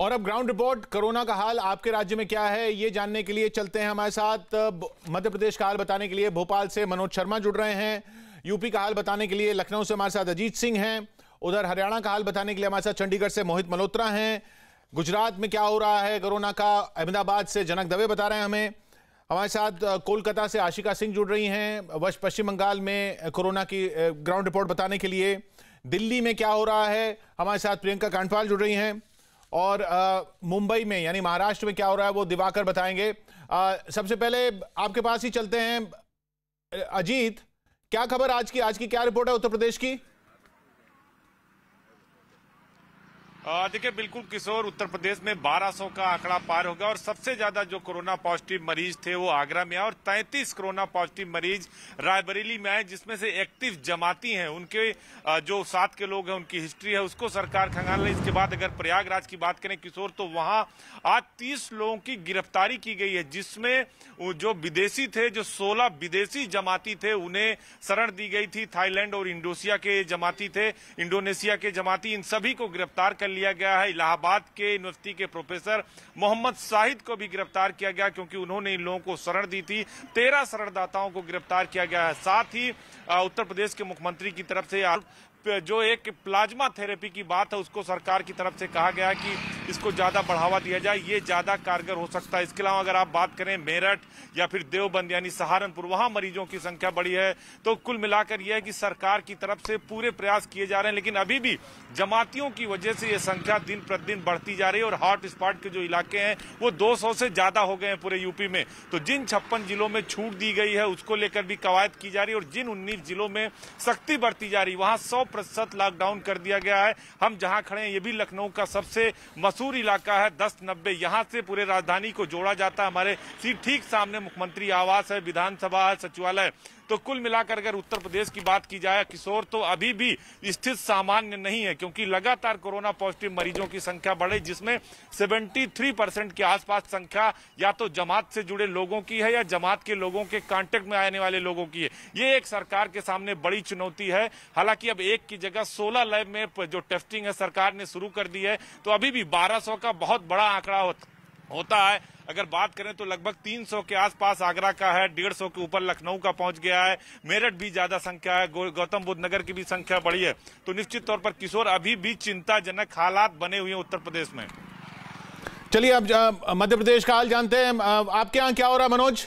और अब ground report corona का हाल आपके राज्य में क्या है ये जानने के लिए चलते हैं हमारे साथ मध्य प्रदेश का हाल बताने के लिए भोपाल से मनोज शर्मा जुड़ रहे हैं यूपी का हाल बताने के लिए लखनऊ से हमारे साथ अजीत सिंह हैं उधर हरियाणा का हाल बताने के लिए हमारे साथ चंडीगढ़ से मोहित मल्होत्रा हैं गुजरात में क्या हो रहा है कोरोना का अहमदाबाद से जनक दवे बता रहे हैं हमें हमारे साथ कोलकाता से आशिका सिंह जुड़ रही हैं वश पश्चिम बंगाल में कोरोना की ग्राउंड रिपोर्ट बताने के लिए दिल्ली में क्या हो रहा है हमारे साथ प्रियंका कांडपाल जुड़ रही हैं और मुंबई में यानी महाराष्ट्र में क्या हो रहा है वो दिवाकर बताएंगे आ, सबसे पहले आपके पास ही चलते हैं अजीत क्या खबर आज की आज की क्या रिपोर्ट है उत्तर प्रदेश की देखिए बिल्कुल किशोर उत्तर प्रदेश में 1200 का आंकड़ा पार हो गया और सबसे ज्यादा जो कोरोना पॉजिटिव मरीज थे वो आगरा में और 33 कोरोना पॉजिटिव मरीज रायबरेली में आए जिसमें से 31 जमाती हैं उनके जो साथ के लोग हैं उनकी हिस्ट्री है उसको सरकार खंगाल रही इसके बाद अगर प्रयागराज की बात करें किशोर तो वहां आज तीस लोगों की गिरफ्तारी की गई है जिसमें जो विदेशी थे जो सोलह विदेशी जमाती थे उन्हें शरण दी गई थी थाईलैंड और इंडोनेशिया के जमाती थे इंडोनेशिया के जमाती इन सभी को गिरफ्तार कर एक्शन लिया गया है इलाहाबाद के यूनिवर्सिटी के प्रोफेसर मोहम्मद शाहिद को भी गिरफ्तार किया गया क्योंकि उन्होंने इन लोगों को शरण दी थी तेरह शरणदाताओं को गिरफ्तार किया गया है साथ ही उत्तर प्रदेश के मुख्यमंत्री की तरफ से जो एक प्लाज्मा थेरेपी की बात है उसको सरकार की तरफ से कहा गया कि इसको ज़्यादा बढ़ावा दिया जाए ये ज़्यादा कारगर हो सकता है इसके अलावा अगर आप बात करें मेरठ या फिर देवबंद यानी सहारनपुर वहाँ मरीजों की संख्या बढ़ी है तो कुल मिलाकर यह है कि सरकार की तरफ से पूरे प्रयास किए जा रहे हैं लेकिन अभी भी जमातियों की वजह से ये संख्या दिन प्रतिदिन बढ़ती जा रही है और हॉट स्पॉट के जो इलाके हैं वो दो से ज़्यादा हो गए हैं पूरे यूपी में तो जिन छप्पन जिलों में छूट दी गई है उसको लेकर भी कवायद की जा रही है और जिन उन्नीस जिलों में सख्ती बढ़ती जा रही है वहाँ सौ लॉकडाउन कर दिया गया है हम जहाँ खड़े हैं ये भी लखनऊ का सबसे मशहूर मसूर इलाका है दस नब्बे यहाँ से पूरे राजधानी को जोड़ा जाता है हमारे सीट ठीक सामने मुख्यमंत्री आवास है विधानसभा है सचिवालय तो कुल मिलाकर अगर उत्तर प्रदेश की बात की जाए किशोर तो अभी भी स्थिति सामान्य नहीं है क्योंकि लगातार कोरोना पॉजिटिव मरीजों की संख्या बढ़े जिसमें थ्री परसेंट के आसपास संख्या या तो जमात से जुड़े लोगों की है या जमात के लोगों के कांटेक्ट में आने वाले लोगों की है ये एक सरकार के सामने बड़ी चुनौती है हालांकि अब एक की जगह सोलह लैब में जो टेस्टिंग है सरकार ने शुरू कर दी है तो अभी भी बारह का बहुत बड़ा आंकड़ा होता होता है अगर बात करें तो लगभग 300 के आसपास आगरा का है 150 के ऊपर लखनऊ का पहुंच गया है मेरठ भी ज्यादा संख्या है गौतम बुद्ध नगर की भी संख्या बढ़ी है तो निश्चित तौर पर किशोर अभी भी चिंताजनक हालात बने हुए हैं उत्तर प्रदेश में चलिए अब मध्य प्रदेश का हाल जानते हैं आपके यहाँ क्या हो रहा है मनोज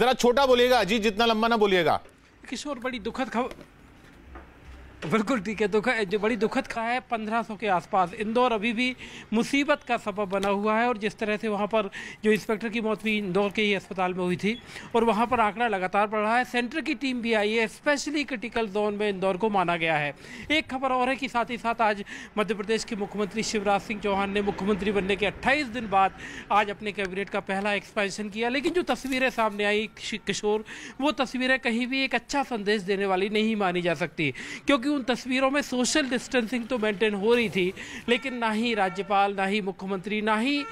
जरा छोटा बोलिएगा जी जितना लंबा ना बोलिएगा किशोर बड़ी दुखद खबर बिल्कुल ठीक है दुख जो बड़ी दुखद कहा है पंद्रह सौ के आसपास इंदौर अभी भी मुसीबत का सबब बना हुआ है और जिस तरह से वहाँ पर जो इंस्पेक्टर की मौत भी इंदौर के ही अस्पताल में हुई थी और वहाँ पर आंकड़ा लगातार बढ़ रहा है सेंटर की टीम भी आई है स्पेशली क्रिटिकल जोन में इंदौर को माना गया है एक खबर और है कि साथ ही साथ आज मध्य प्रदेश के मुख्यमंत्री शिवराज सिंह चौहान ने मुख्यमंत्री बनने के अट्ठाईस दिन बाद आज अपने कैबिनेट का पहला एक्सपेंशन किया लेकिन जो तस्वीरें सामने आई किशोर वो तस्वीरें कहीं भी एक अच्छा संदेश देने वाली नहीं मानी जा सकती क्योंकि हालांकि उन तस्वीरों में सोशल डिस्टेंसिंग तो मेंटेन हो रही थी लेकिन ना ही राज्यपाल ना ही मुख्यमंत्री ना ही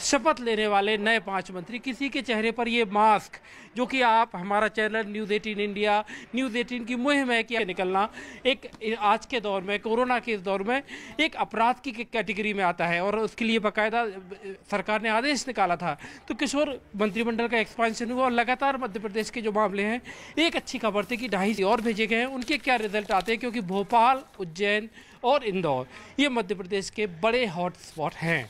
शपथ लेने वाले नए पांच मंत्री किसी के चेहरे पर ये मास्क जो कि आप हमारा channel news eighteen India news eighteen की मुहिम है कि निकलना एक आज के दौर में कोरोना के इस दौर में एक अपराध की कैटेगरी में आता है और उसके लिए बाकायदा सरकार ने आदेश निकाला था तो किशोर मंत्रिमंडल का एक्सपांशन हुआ और लगातार मध्य प्रदेश के जो मामले हैं एक अच्छी खबर थी कि ढाई और भेजे गए हैं उनके क्या रिजल्ट आते हैं क्योंकि भोपाल उज्जैन और इंदौर ये मध्य प्रदेश के बड़े हॉटस्पॉट हैं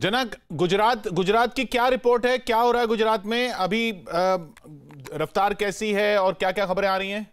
जनक गुजरात गुजरात की क्या रिपोर्ट है क्या हो रहा है गुजरात में अभी रफ्तार कैसी है और क्या क्या खबरें आ रही हैं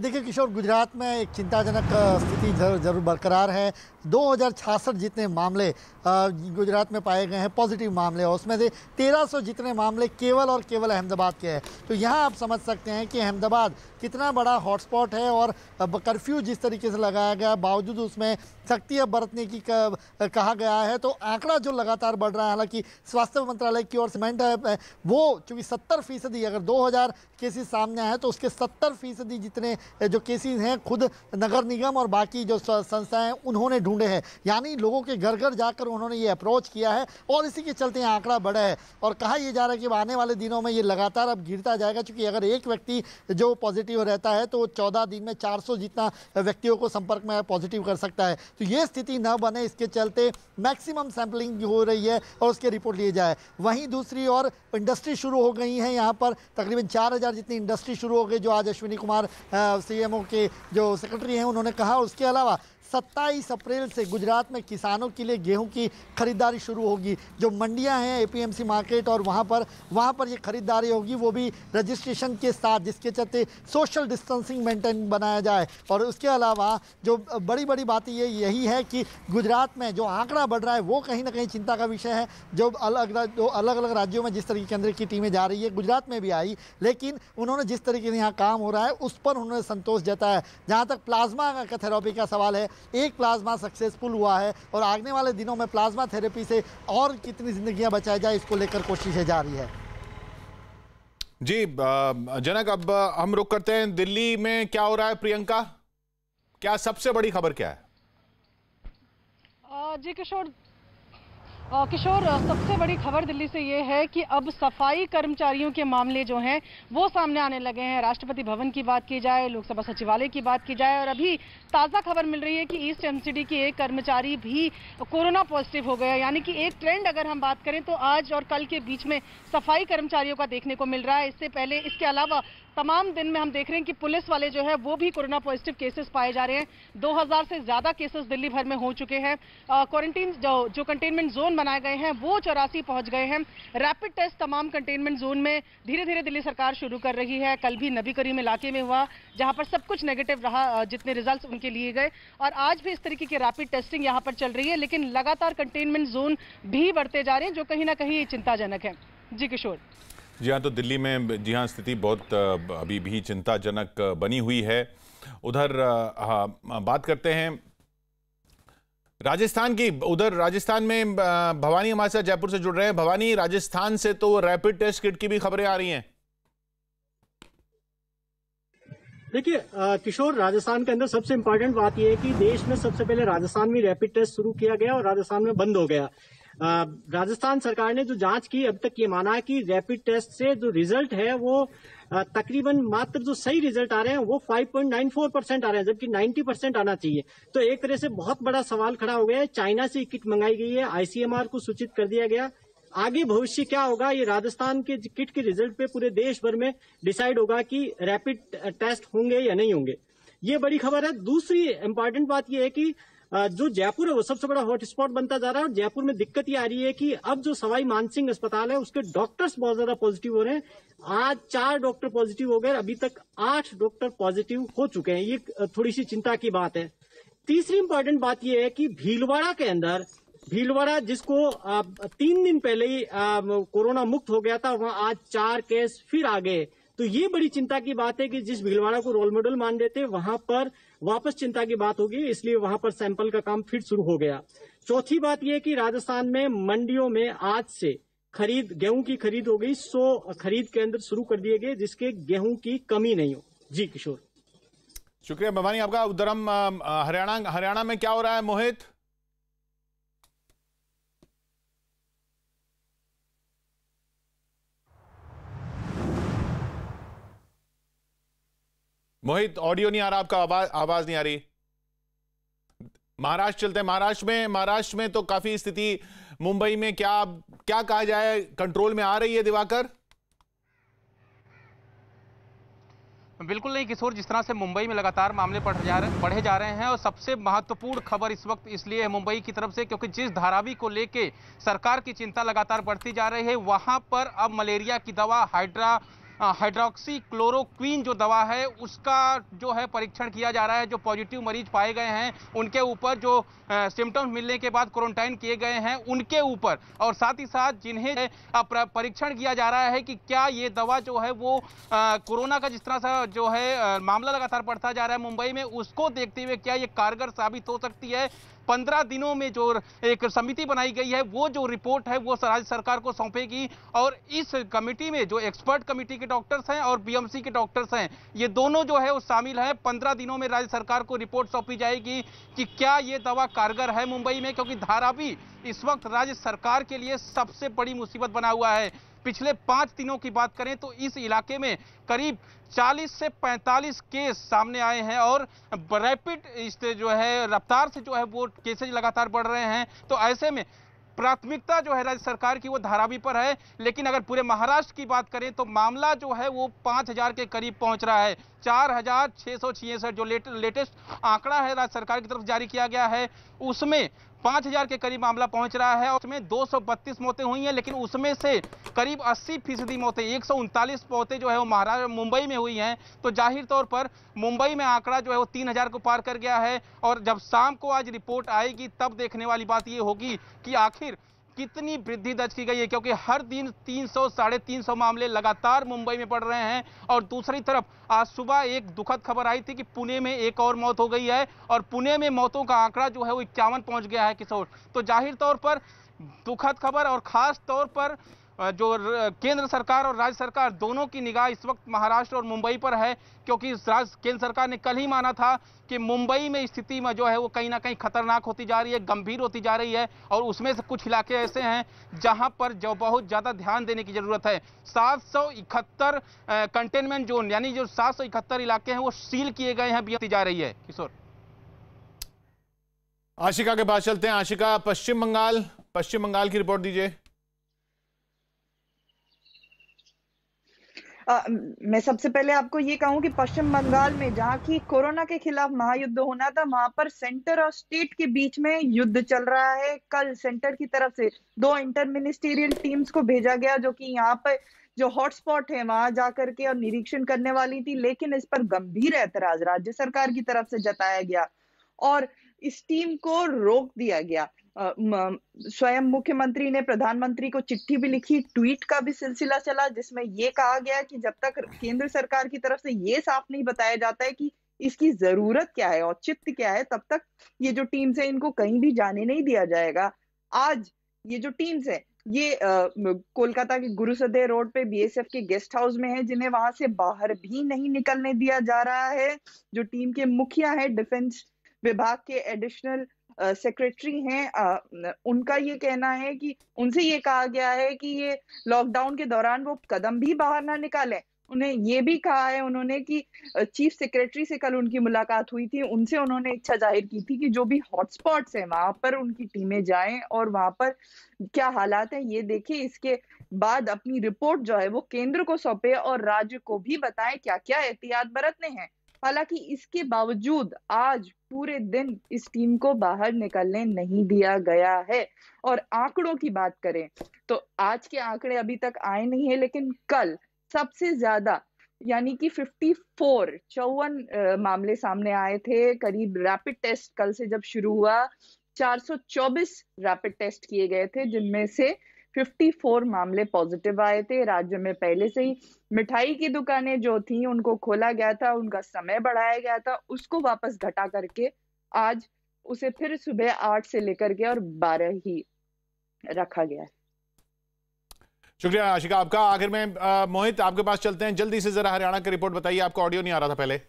देखिए किशोर गुजरात में एक चिंताजनक स्थिति जरूर जरूर बरकरार है दो जितने मामले गुजरात में पाए गए हैं पॉजिटिव मामले और उसमें से 1300 जितने मामले केवल और केवल अहमदाबाद के हैं तो यहाँ आप समझ सकते हैं कि अहमदाबाद कितना बड़ा हॉटस्पॉट है और कर्फ्यू जिस तरीके से लगाया गया बावजूद उसमें सख्तियाँ बरतने की कहा गया है तो आंकड़ा जो लगातार बढ़ रहा है हालांकि स्वास्थ्य मंत्रालय की ओर सीमेंट है वो चूँकि सत्तर फीसदी अगर दो हज़ार केसेज सामने आए तो उसके सत्तर फीसदी जितने जो केसेज हैं खुद नगर निगम और बाकी जो संस्थाएँ उन्होंने ढूंढे हैं यानी लोगों के घर घर जाकर उन्होंने ये अप्रोच किया है और इसी के चलते आंकड़ा बढ़ा है और कहा यह जा रहा है कि आने वाले दिनों में ये लगातार अब गिरता जाएगा क्योंकि अगर एक व्यक्ति जो पॉजिटिव रहता है तो चौदह दिन में चार जितना व्यक्तियों को संपर्क में पॉजिटिव कर सकता है तो ये स्थिति न बने इसके चलते मैक्सिमम सैम्पलिंग हो रही है और उसके रिपोर्ट लिए जाए वहीं दूसरी और इंडस्ट्री शुरू हो गई है यहाँ पर तकरीबन चार हज़ार जितनी इंडस्ट्री शुरू हो गई जो आज अश्विनी कुमार सीएमओ के जो सेक्रेटरी हैं उन्होंने कहा उसके अलावा सत्ताईस अप्रैल से गुजरात में किसानों के लिए गेहूं की खरीदारी शुरू होगी जो मंडियां हैं एपीएमसी मार्केट और वहां पर वहां पर ये खरीदारी होगी वो भी रजिस्ट्रेशन के साथ जिसके चलते सोशल डिस्टेंसिंग मेंटेन बनाया जाए और उसके अलावा जो बड़ी बड़ी बात ये यही है कि गुजरात में जो आंकड़ा बढ़ रहा है वो कहीं ना कहीं चिंता का विषय है जो अलग जो अलग अलग राज्यों में जिस तरीके केंद्र की टीमें जा रही है गुजरात में भी आई लेकिन उन्होंने जिस तरीके से यहाँ काम हो रहा है उस पर उन्होंने संतोष जताया जहाँ तक प्लाज्मा का थेरोपी का सवाल है एक प्लाज्मा सक्सेसफुल हुआ है और आगने वाले दिनों में प्लाज्मा थेरेपी से और कितनी जिंदगियां बचाई जाए इसको लेकर कोशिशें जारी है जी जनक अब हम रुक करते हैं दिल्ली में क्या हो रहा है प्रियंका क्या सबसे बड़ी खबर क्या है जी किशोर किशोर सबसे बड़ी खबर दिल्ली से ये है कि अब सफाई कर्मचारियों के मामले जो हैं वो सामने आने लगे हैं राष्ट्रपति भवन की बात की जाए लोकसभा सचिवालय की बात की जाए और अभी ताज़ा खबर मिल रही है कि ईस्ट एमसीडी की एक कर्मचारी भी कोरोना पॉजिटिव हो गया यानी कि एक ट्रेंड अगर हम बात करें तो आज और कल के बीच में सफाई कर्मचारियों का देखने को मिल रहा है इससे पहले इसके अलावा तमाम दिन में हम देख रहे हैं कि पुलिस वाले जो है वो भी कोरोना पॉजिटिव केसेस पाए जा रहे हैं 2000 से ज्यादा केसेस दिल्ली भर में हो चुके हैं क्वारंटीन जो जो कंटेनमेंट जोन बनाए गए हैं वो चौरासी पहुंच गए हैं रैपिड टेस्ट तमाम कंटेनमेंट जोन में धीरे धीरे दिल्ली सरकार शुरू कर रही है कल भी नबी करीम इलाके में हुआ जहां पर सब कुछ नेगेटिव रहा जितने रिजल्ट के लिए गए और आज भी इस तरीके की रैपिड टेस्टिंग यहाँ पर चल रही है लेकिन लगातार कंटेनमेंट जोन भी बढ़ते जा रहे हैं जो कहीं ना कहीं चिंताजनक है जी किशोर जी हाँ तो दिल्ली में जी हाँ स्थिति बहुत अभी भी चिंताजनक बनी हुई है उधर बात करते हैं राजस्थान की उधर राजस्थान में भवानी हमारे साथ जयपुर से जुड़ रहे हैं भवानी राजस्थान से तो रैपिड टेस्ट किट की भी खबरें आ रही हैं देखिए किशोर राजस्थान के अंदर सबसे इम्पोर्टेंट बात यह है कि देश में सबसे पहले राजस्थान में रैपिड टेस्ट शुरू किया गया और राजस्थान में बंद हो गया राजस्थान सरकार ने जो जांच की अब तक ये माना है कि रैपिड टेस्ट से जो रिजल्ट है वो तकरीबन मात्र जो सही रिजल्ट आ रहे हैं वो 5.94 परसेंट आ रहे हैं जबकि 90 परसेंट आना चाहिए तो एक तरह से बहुत बड़ा सवाल खड़ा हो गया है चाइना से किट मंगाई गई है आईसीएमआर को सूचित कर दिया गया आगे भविष्य क्या होगा ये राजस्थान के किट के रिजल्ट पे पूरे देश भर में डिसाइड होगा कि रैपिड टेस्ट होंगे या नहीं होंगे ये बड़ी खबर है दूसरी इम्पोर्टेंट बात यह है कि जो जयपुर है वो सबसे बड़ा हॉटस्पॉट बनता जा रहा है और जयपुर में दिक्कत ये आ रही है कि अब जो सवाई मानसिंह अस्पताल है उसके डॉक्टर्स बहुत ज्यादा पॉजिटिव हो रहे हैं आज चार डॉक्टर पॉजिटिव हो गए अभी तक आठ डॉक्टर पॉजिटिव हो चुके हैं ये थोड़ी सी चिंता की बात है तीसरी इम्पोर्टेंट बात यह है कि भीलवाड़ा के अंदर भीलवाड़ा जिसको तीन दिन पहले ही कोरोना मुक्त हो गया था वहां आज चार केस फिर आ गए तो ये बड़ी चिंता की बात है कि जिस भीलवाड़ा को रोल मॉडल मान देते वहां पर वापस चिंता की बात होगी इसलिए वहां पर सैंपल का काम फिर शुरू हो गया चौथी बात यह कि राजस्थान में मंडियों में आज से खरीद गेहूं की खरीद हो गई सो खरीद केंद्र शुरू कर दिए गए जिसके गेहूं की कमी नहीं हो जी किशोर शुक्रिया भवानी आपका उदरम हरियाणा हरियाणा में क्या हो रहा है मोहित मोहित ऑडियो नहीं आ रहा आपका आवाज आवाज नहीं आ रही महाराष्ट्र चलते हैं महाराष्ट्र में महाराष्ट्र में तो काफी स्थिति मुंबई में क्या क्या कहा जाए कंट्रोल में आ रही है दिवाकर बिल्कुल नहीं किशोर जिस तरह से मुंबई में लगातार मामले पढ़ जा रहे बढ़े जा रहे हैं और सबसे महत्वपूर्ण खबर इस वक्त इसलिए है मुंबई की तरफ से क्योंकि जिस धारावी को लेके सरकार की चिंता लगातार बढ़ती जा रही है वहां पर अब मलेरिया की दवा हाइड्रा हाइड्रोक्सी क्लोरोक्वीन जो दवा है उसका जो है परीक्षण किया जा रहा है जो पॉजिटिव मरीज पाए गए हैं उनके ऊपर जो सिम्टम्स मिलने के बाद क्वारंटाइन किए गए हैं उनके ऊपर और साथ ही साथ जिन्हें परीक्षण किया जा रहा है कि क्या ये दवा जो है वो कोरोना का जिस तरह सा जो है मामला लगातार बढ़ता जा रहा है मुंबई में उसको देखते हुए क्या ये कारगर साबित हो सकती है पंद्रह दिनों में जो एक समिति बनाई गई है वो जो रिपोर्ट है वो राज्य सरकार को सौंपेगी और इस कमेटी में जो एक्सपर्ट कमेटी के डॉक्टर्स हैं और बीएमसी के डॉक्टर्स हैं ये दोनों जो है वो शामिल है पंद्रह दिनों में राज्य सरकार को रिपोर्ट सौंपी जाएगी कि क्या ये दवा कारगर है मुंबई में क्योंकि धारावी इस वक्त राज्य सरकार के लिए सबसे बड़ी मुसीबत बना हुआ है पिछले पांच दिनों की बात करें तो इस इलाके में करीब 40 से 45 केस सामने आए हैं और रैपिड इससे जो है रफ्तार से जो है वो केसेज लगातार बढ़ रहे हैं तो ऐसे में प्राथमिकता जो है राज्य सरकार की वो धारावी पर है लेकिन अगर पूरे महाराष्ट्र की बात करें तो मामला जो है वो पाँच हजार के करीब पहुंच रहा है चार हजार छह सौ छियासठ जो लेट, लेटेस्ट आंकड़ा है राज्य सरकार की तरफ जारी किया गया है उसमें पाँच हजार के करीब मामला पहुंच रहा है और उसमें दो मौतें हुई हैं लेकिन उसमें से करीब 80 फीसदी मौतें एक मौतें जो है वो महाराष्ट्र मुंबई में हुई हैं तो जाहिर तौर पर मुंबई में आंकड़ा जो है वो 3000 को पार कर गया है और जब शाम को आज रिपोर्ट आएगी तब देखने वाली बात ये होगी कि आखिर कितनी वृद्धि दर्ज की गई है क्योंकि हर दिन 300 साढ़े तीन मामले लगातार मुंबई में पड़ रहे हैं और दूसरी तरफ आज सुबह एक दुखद खबर आई थी कि पुणे में एक और मौत हो गई है और पुणे में मौतों का आंकड़ा जो है वो इक्यावन पहुंच गया है किशोर तो जाहिर तौर पर दुखद खबर और खास तौर पर जो केंद्र सरकार और राज्य सरकार दोनों की निगाह इस वक्त महाराष्ट्र और मुंबई पर है क्योंकि राज्य केंद्र सरकार ने कल ही माना था कि मुंबई में स्थिति में जो है वो कहीं ना कहीं खतरनाक होती जा रही है गंभीर होती जा रही है और उसमें से कुछ इलाके ऐसे हैं जहां पर जो बहुत ज़्यादा ध्यान देने की ज़रूरत है सात कंटेनमेंट जोन यानी जो सात इलाके हैं वो सील किए गए हैं बीती जा रही है किशोर आशिका के पास चलते हैं आशिका पश्चिम बंगाल पश्चिम बंगाल की रिपोर्ट दीजिए आ, मैं सबसे पहले आपको ये कहूँ कि पश्चिम बंगाल में जहाँ की कोरोना के खिलाफ महायुद्ध होना था वहां पर सेंटर और स्टेट के बीच में युद्ध चल रहा है कल सेंटर की तरफ से दो इंटर मिनिस्टीरियल टीम्स को भेजा गया जो कि यहाँ पर जो हॉटस्पॉट है वहां जाकर के और निरीक्षण करने वाली थी लेकिन इस पर गंभीर एतराज राज्य सरकार की तरफ से जताया गया और इस टीम को रोक दिया गया स्वयं मुख्यमंत्री ने प्रधानमंत्री को चिट्ठी भी लिखी ट्वीट का भी सिलसिला चला जिसमें ये कहा गया कि जब तक केंद्र सरकार की तरफ से ये साफ नहीं बताया जाता है कि इसकी जरूरत क्या है औचित्य क्या है तब तक ये जो टीम्स है इनको कहीं भी जाने नहीं दिया जाएगा आज ये जो टीम्स है ये कोलकाता के गुरुसदे रोड पे बीएसएफ के गेस्ट हाउस में है जिन्हें वहां से बाहर भी नहीं निकलने दिया जा रहा है जो टीम के मुखिया है डिफेंस विभाग के एडिशनल सेक्रेटरी हैं उनका ये कहना है कि उनसे ये कहा गया है कि ये लॉकडाउन के दौरान वो कदम भी बाहर ना निकालें उन्हें ये भी कहा है उन्होंने कि चीफ सेक्रेटरी से कल उनकी मुलाकात हुई थी उनसे उन्होंने इच्छा जाहिर की थी कि जो भी हॉटस्पॉट्स हैं वहां पर उनकी टीमें जाएं और वहां पर क्या हालात हैं ये देखें इसके बाद अपनी रिपोर्ट जो है वो केंद्र को सौंपे और राज्य को भी बताएं क्या क्या एहतियात बरतने हैं हालांकि इसके बावजूद आज पूरे दिन इस टीम को बाहर निकलने नहीं दिया गया है और आंकड़ों की बात करें तो आज के आंकड़े अभी तक आए नहीं है लेकिन कल सबसे ज्यादा यानी कि 54 चौवन मामले सामने आए थे करीब रैपिड टेस्ट कल से जब शुरू हुआ 424 रैपिड टेस्ट किए गए थे जिनमें से 54 मामले पॉजिटिव आए थे राज्य में पहले से ही मिठाई की दुकानें जो थी उनको खोला गया था उनका समय बढ़ाया गया था उसको वापस घटा करके आज उसे फिर सुबह आठ से लेकर के और बारह ही रखा गया है शुक्रिया आशिका आपका आखिर में मोहित आपके पास चलते हैं जल्दी से जरा हरियाणा की रिपोर्ट बताइए आपका ऑडियो नहीं आ रहा था पहले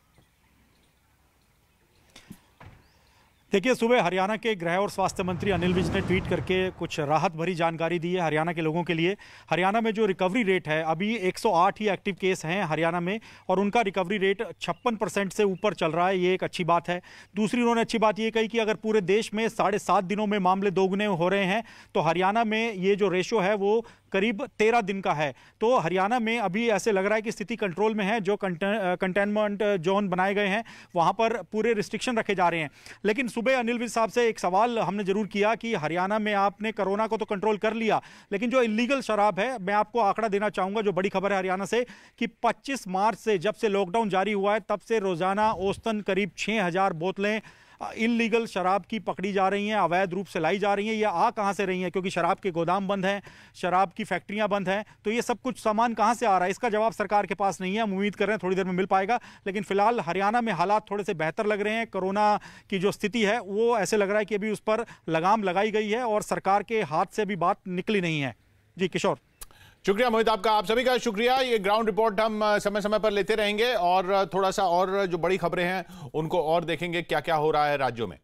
देखिए सुबह हरियाणा के गृह और स्वास्थ्य मंत्री अनिल विज ने ट्वीट करके कुछ राहत भरी जानकारी दी है हरियाणा के लोगों के लिए हरियाणा में जो रिकवरी रेट है अभी 108 ही एक्टिव केस हैं हरियाणा में और उनका रिकवरी रेट छप्पन परसेंट से ऊपर चल रहा है ये एक अच्छी बात है दूसरी उन्होंने अच्छी बात ये कही कि अगर पूरे देश में साढ़े सात दिनों में मामले दोगुने हो रहे हैं तो हरियाणा में ये जो रेशो है वो करीब तेरह दिन का है तो हरियाणा में अभी ऐसे लग रहा है कि स्थिति कंट्रोल में है जो कंटेनमेंट जोन बनाए गए हैं वहाँ पर पूरे रिस्ट्रिक्शन रखे जा रहे हैं लेकिन सुबह अनिल विज साहब से एक सवाल हमने जरूर किया कि हरियाणा में आपने कोरोना को तो कंट्रोल कर लिया लेकिन जो इलीगल शराब है मैं आपको आंकड़ा देना चाहूंगा जो बड़ी खबर है हरियाणा से कि 25 मार्च से जब से लॉकडाउन जारी हुआ है तब से रोज़ाना औस्तन करीब 6000 बोतलें इलीगल शराब की पकड़ी जा रही हैं अवैध रूप से लाई जा रही हैं या आ कहाँ से रही हैं क्योंकि शराब के गोदाम बंद हैं शराब की फैक्ट्रियाँ बंद हैं तो ये सब कुछ सामान कहाँ से आ रहा है इसका जवाब सरकार के पास नहीं है हम उम्मीद कर रहे हैं थोड़ी देर में मिल पाएगा लेकिन फिलहाल हरियाणा में हालात थोड़े से बेहतर लग रहे हैं कोरोना की जो स्थिति है वो ऐसे लग रहा है कि अभी उस पर लगाम लगाई गई है और सरकार के हाथ से भी बात निकली नहीं है जी किशोर शुक्रिया मोहित आपका आप सभी का शुक्रिया ये ग्राउंड रिपोर्ट हम समय समय पर लेते रहेंगे और थोड़ा सा और जो बड़ी खबरें हैं उनको और देखेंगे क्या क्या हो रहा है राज्यों में